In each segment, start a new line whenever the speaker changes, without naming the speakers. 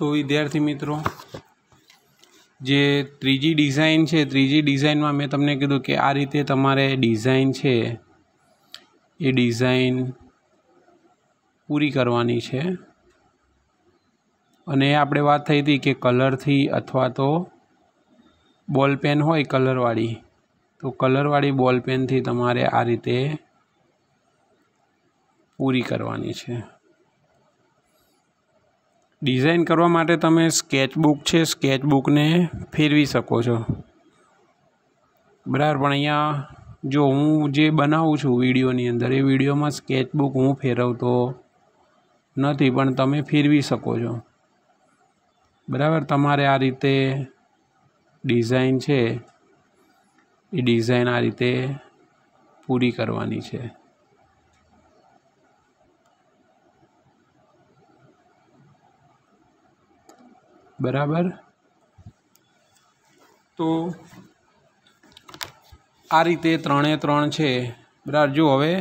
તો વિદ્યાર્થી મિત્રો જે ત્રીજી ડિઝાઇન છે ત્રીજી ડિઝાઇનમાં મેં તમને કીધું કે આ રીતે તમારે ડિઝાઇન છે એ ડિઝાઇન પૂરી કરવાની છે અને આપણે વાત થઈ હતી કે કલરથી અથવા તો બોલ પેન હોય કલરવાળી તો કલરવાળી બોલ પેનથી તમારે આ રીતે પૂરી કરવાની છે ડિઝાઇન કરવા માટે તમે સ્કેચબુક છે સ્કેચબુકને ફેરવી શકો છો બરાબર પણ અહીંયા જો હું જે બનાવું છું વિડીયોની અંદર એ વિડીયોમાં સ્કેચબુક હું ફેરવતો નથી પણ તમે ફેરવી શકો છો બરાબર તમારે આ રીતે ડિઝાઇન છે એ ડિઝાઇન આ રીતે પૂરી કરવાની છે બરાબર તો આ રીતે ત્રણે ત્રણ છે બરાબર જો હવે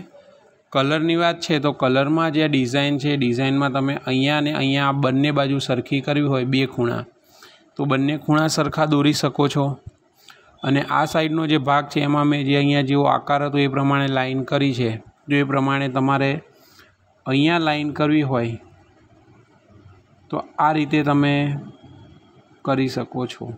કલરની વાત છે તો કલરમાં જે ડિઝાઇન છે ડિઝાઇનમાં તમે અહીંયા અને અહીંયા બંને બાજુ સરખી કરવી હોય બે ખૂણા તો બંને ખૂણા સરખા દોરી શકો છો અને આ સાઈડનો જે ભાગ છે એમાં મેં જે અહીંયા જેવો આકાર હતો એ પ્રમાણે લાઇન કરી છે જો એ પ્રમાણે તમારે અહીંયા લાઇન કરવી હોય તો આ રીતે તમે કરી શકો છો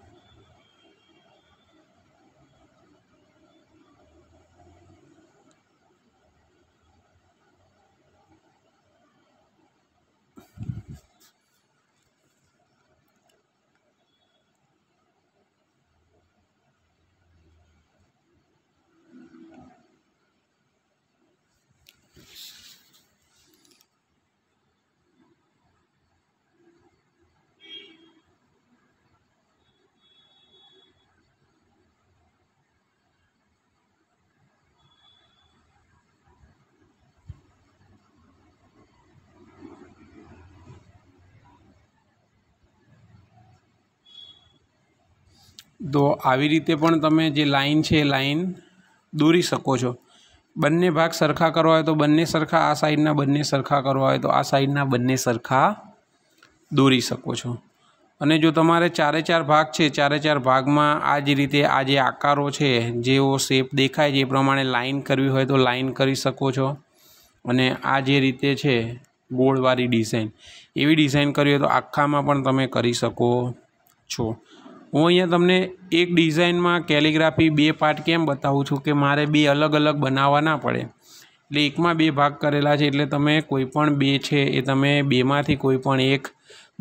તો આવી રીતે પણ તમે જે લાઇન છે એ લાઇન દોરી શકો છો બંને ભાગ સરખા કરવા હોય તો બંને સરખા આ સાઈડના બંને સરખા કરવા હોય તો આ સાઈડના બંને સરખા દોરી શકો છો અને જો તમારે ચારે ચાર ભાગ છે ચારે ચાર ભાગમાં આ જ રીતે આ જે આકારો છે જેવો શેપ દેખાય છે એ પ્રમાણે લાઇન કરવી હોય તો લાઇન કરી શકો છો અને આ જે રીતે છે ગોળવાળી ડિઝાઇન એવી ડિઝાઇન કરવી હોય તો આખામાં પણ તમે કરી શકો છો હું અહીંયા તમને એક ડિઝાઇનમાં કેલિગ્રાફી બે પાર્ટ કેમ બતાવું છું કે મારે બે અલગ અલગ બનાવવાના પડે એટલે એકમાં બે ભાગ કરેલા છે એટલે તમે કોઈપણ બે છે એ તમે બેમાંથી કોઈપણ એક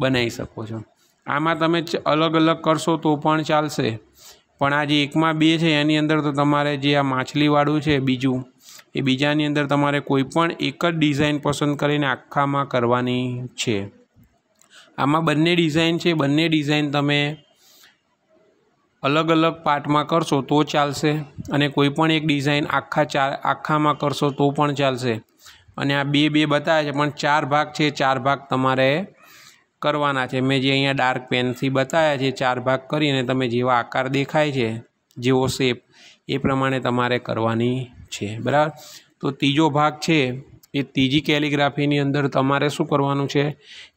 બનાવી શકો છો આમાં તમે અલગ અલગ કરશો તો પણ ચાલશે પણ આ જે એકમાં બે છે એની અંદર તો તમારે જે આ માછલીવાળું છે બીજું એ બીજાની અંદર તમારે કોઈપણ એક જ ડિઝાઇન પસંદ કરીને આખામાં કરવાની છે આમાં બંને ડિઝાઇન છે બંને ડિઝાઇન તમે અલગ અલગ પાર્ટમાં કરશો તો ચાલશે અને કોઈ પણ એક ડિઝાઇન આખા ચાર આખામાં કરશો તો પણ ચાલશે અને આ બે બે બતાવે છે પણ ચાર ભાગ છે ચાર ભાગ તમારે કરવાના છે મેં જે અહીંયા ડાર્ક પેનથી બતાવ્યા છે ચાર ભાગ કરીને તમે જેવા આકાર દેખાય છે જેવો શેપ એ પ્રમાણે તમારે કરવાની છે બરાબર તો ત્રીજો ભાગ છે એ ત્રીજી કેલિગ્રાફીની અંદર તમારે શું કરવાનું છે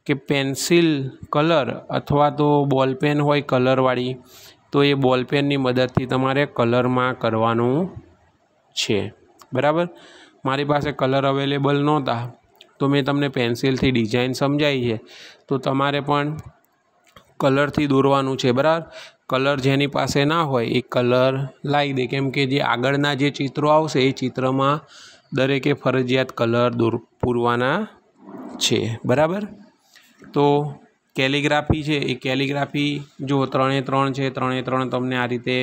કે પેન્સિલ કલર અથવા તો બોલપેન હોય કલરવાળી તો એ બોલપેનની મદદથી તમારે કલરમાં કરવાનું છે બરાબર મારી પાસે કલર અવેલેબલ નહોતા તો મેં તમને પેન્સિલથી ડિઝાઇન સમજાવી છે તો તમારે પણ કલરથી દોરવાનું છે બરાબર કલર જેની પાસે ના હોય એ કલર લાવી દે કેમ કે જે આગળના જે ચિત્રો આવશે એ ચિત્રમાં દરેકે ફરજિયાત કલર દોર પૂરવાના છે બરાબર તો કેલિગ્રાફી છે એ કેલિગ્રાફી જો ત્રણે ત્રણ છે ત્રણે ત્રણ તમને આ રીતે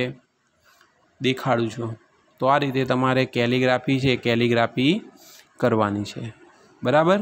દેખાડું છું તો આ રીતે તમારે કેલિગ્રાફી છે કેલિગ્રાફી કરવાની છે બરાબર